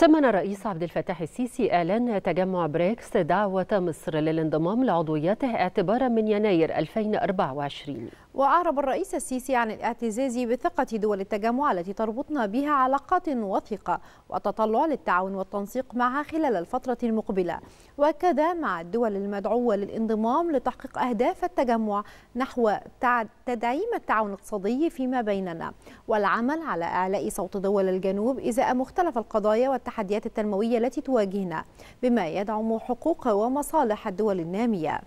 ثمن الرئيس عبد الفتاح السيسي اعلان تجمع بريكس دعوه مصر للانضمام لعضويته اعتبارا من يناير 2024 واعرب الرئيس السيسي عن الاعتزاز بثقه دول التجمع التي تربطنا بها علاقات وثيقه وتطلع للتعاون والتنسيق معها خلال الفتره المقبله واكد مع الدول المدعوه للانضمام لتحقيق اهداف التجمع نحو تدعيم التعاون الاقتصادي فيما بيننا والعمل على اعلاء صوت دول الجنوب ازاء مختلف القضايا والتعاون التحديات التنموية التي تواجهنا بما يدعم حقوق ومصالح الدول النامية